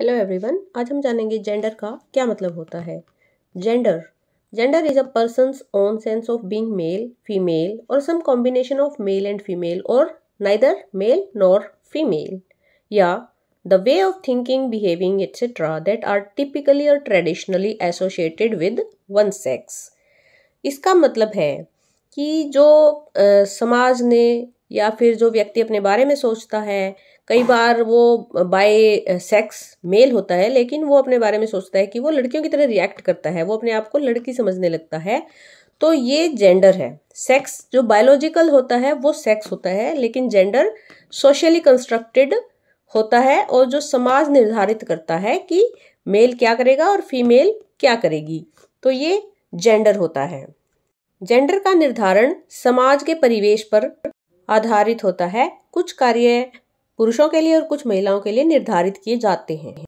hello everyone आज हम जानेंगे जेंडर का क्या मतलब होता है gender gender is a person own sense of being male female और some combination of male and female और नाइदर मेल नॉर फीमेल या the way of thinking behaving etcetera that are typically और traditionally associated with one sex इसका मतलब है कि जो समाज ने या फिर जो व्यक्ति अपने बारे में सोचता है कई बार वो बाय सेक्स मेल होता है लेकिन वो अपने बारे में सोचता है कि वो लड़कियों की तरह रिएक्ट करता है वो अपने आप को लड़की समझने लगता है तो ये जेंडर है सेक्स जो बायोलॉजिकल होता है वो सेक्स होता है लेकिन जेंडर सोशली कंस्ट्रक्टेड होता है और जो समाज निर्धारित करता है कि मेल क्या करेगा और फीमेल क्या करेगी तो ये जेंडर होता है जेंडर का निर्धारण समाज के परिवेश पर आधारित होता है कुछ कार्य पुरुषों के लिए और कुछ महिलाओं के लिए निर्धारित किए जाते हैं